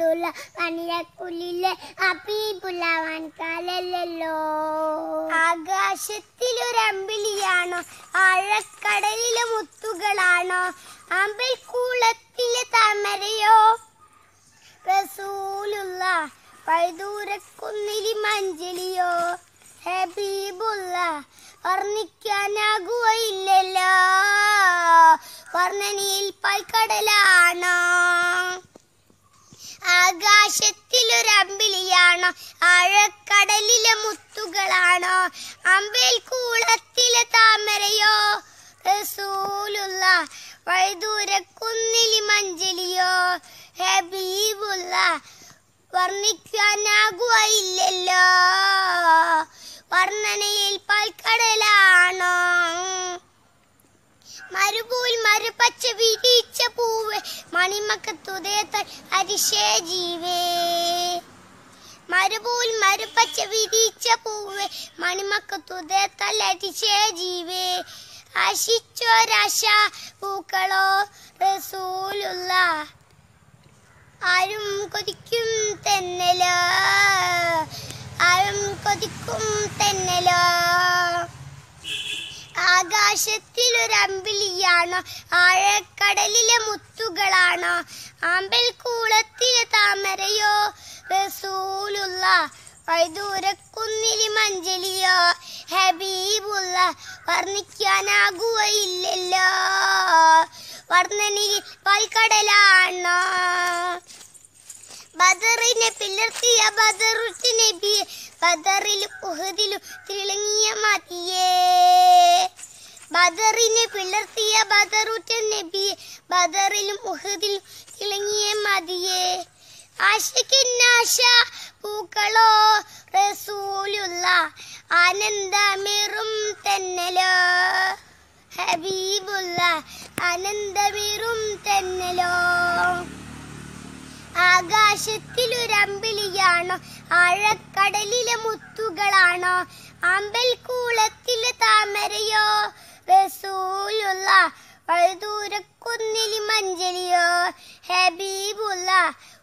పాలుల വനിരക്കുലിലെ അപ്പീപുലാവാൻ കാലല്ലോ ആകാശത്തിലൊരമ്പിളിയാണോ ആഴക്കടലിലെ മുത്തുകളാണോ അമ്പിൽ കൂളത്തിലെ താമരയോ റസൂലുള്ള പഴുതൂരക്കുന്നിലി മഞ്ചലിയോ ഹബീബുള്ള വർണ്ണിക്കാനാകുകയില്ലല്ലോ വർണ്ണനിയിൽ പൈക്കടലാണോ ആകാശത്തിലൊരമ്പിളിയാണോ ആഴക്കടലിലെ മുത്തുകളാണോ അമ്പിൽ കൂളത്തിലെ താമരയോ റസൂലുള്ള മഞ്ചലിയോ ഹബീബുള്ള വർണ്ണിക്കാനാകുവായില്ലല്ലോ വർണ്ണനയിൽ പൽക്കടലാണ് പൂവിൽ മറുപച്ച വിരിച്ച പൂവ് മണിമക്കത്തുതയത്തൽ അരിശേ ജീവേ മരുപൂൽ മരുപ്പച്ച വിരിച്ച പൂവ് മണിമക്കത്തുതയത്തൽ അരിശേ ജീവേ ആശിച്ചോരാശ പൂക്കളോ റസൂലുള്ള ആരും കൊതിക്കും തെന്നലോ ആരും കൊതിക്കും തെന്നലോ ആകാശത്ത് ഒരു അമ്പിളിയാണോ ആഴക്കടലിലെ മുത്തുകളാണോ ആമ്പൽ കൂളത്തിലെ താമരയോ റസൂലുള്ള വൈദൂരക്കുന്നിലി മഞ്ചലിയോ ഹബീബുള്ള വർണ്ണിക്കാനാകുകയില്ലല്ലോ വർണ്ണനയിൽ പാൽക്കടലാണോ ബദറിനെ പിളർത്തിയ ബദറുറ്റ് നബി ബദറിലും ഉഹദിലും തിളങ്ങിയ മതിയേ ബദറിനെ പിളർത്തിയ ബദറുറ്റ നബി ബദറിലും മുഹദിൽ തിളങ്ങിയ മതിയെ ആശിക്കിന്നാശ പൂക്കളോ റസൂലുള്ള ആനന്ദമേറും തന്നലോ ഹബീബുള്ള ആനന്ദമിറും തന്നലോ ആകാശത്തിലൊരമ്പിളിയാണോ ആഴക്കടലിലെ മുത്തുകളാണോ അമ്പൽക്കൂളത്തിലെ താ അഴുതൂരക്കുന്നിലി മഞ്ചലിയോ ഹബീബുള്ള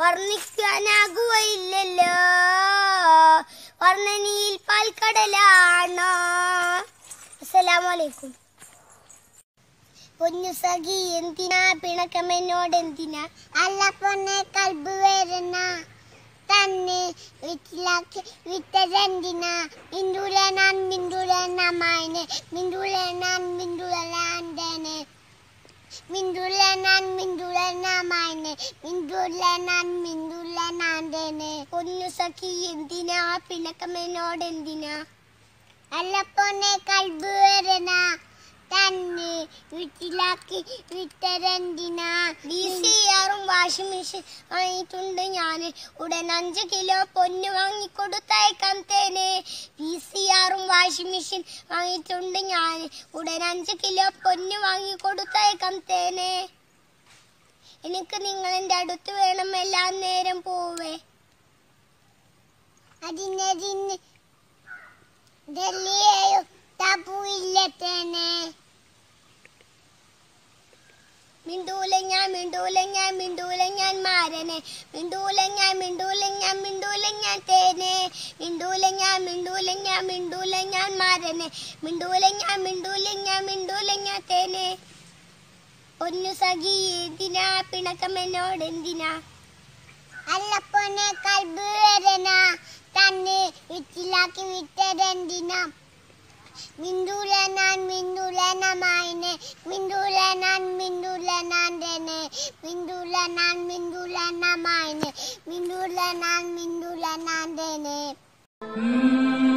വർണ്ണിക്കാനാകുകയില്ലല്ലോ വർണ്ണനിയിൽ പാൽക്കടലാണോ അസലാമലൈക്കും പൊന്നു സഖി എന്തിനാ പിണക്കം എന്നോട് എന്തിനാ അല്ല പൊന്നെ കൽബ് വരുന്ന തന്നെ വീട്ടിലാക്കി എന്തിനാ മിണ്ടുലനാൻ മിണ്ടുലന മായനെ മിണ്ടുലനാൻ മിണ്ടുലനാൻ തന്നെ മിന്ദുലനാൻ മിന്ദുലനാമാനെ മിന്ദുലനാൻ മിന്ദുലനാന്തേനെ ഒന്നു സഖി എന്തിനാ പിണക്കമെന്നോടെന്തിനാ അല്ലപ്പൊന്നെ കൽബ് വരണ വീട്ടിലാക്കി വിട്ടരെന്തിനാ ഡി സി ആറും വാഷിംഗ് മെഷീൻ വാങ്ങിയിട്ടുണ്ട് ഞാൻ ഉടൻ അഞ്ച് കിലോ പൊന്ന് വാങ്ങിക്കൊടുത്തേക്കാം തേനെ പി സി ആറും വാഷിംഗ് മെഷീൻ വാങ്ങിയിട്ടുണ്ട് ഞാൻ ഉടൻ അഞ്ച് കിലോ പൊന്ന് വാങ്ങിക്കൊടുത്തേക്കാം തേനെ എനിക്ക് എൻ്റെ അടുത്ത് വേണം എല്ലാ നേരം പോവേ അതിനതിന് ഡൽഹിയെയും തപ്പുയില്ല തേനെ മിണ്ടൂല ഞാൻ മിണ്ടൂല ഞാൻ മിണ്ടൂല ഞാൻ മാരനെ മിണ്ടൂല ഞാൻ മിണ്ടൂല ഞാൻ മിണ്ടൂല ഞാൻ തേനെ മിണ്ടൂല ഞാൻ മിണ്ടൂല ഞാൻ മിണ്ടൂല ഞാൻ മാരനെ മിണ്ടൂല ഞാൻ മിണ്ടൂല ഞാൻ മിണ്ടൂല ഞാൻ തേനെ ഒന്നു സഖി എന്തിനാ പിണക്കം എന്നോട് എന്തിനാ അല്ലപ്പൊന്നെ കൽബ് വരനാ തന്നെ വിറ്റിലാക്കി വിറ്റതെന്തിനാ മിന്ദുലനാൻ മിന്ദുലനമായിനെ മിന്ദുലനാൻ മിന്ദുലനാന്തനെ മിന്ദുലനാൻ മിന്ദുലനമായിനെ മിന്ദുലനാൻ മിന്ദുലനാന്തനെ Mm-hmm.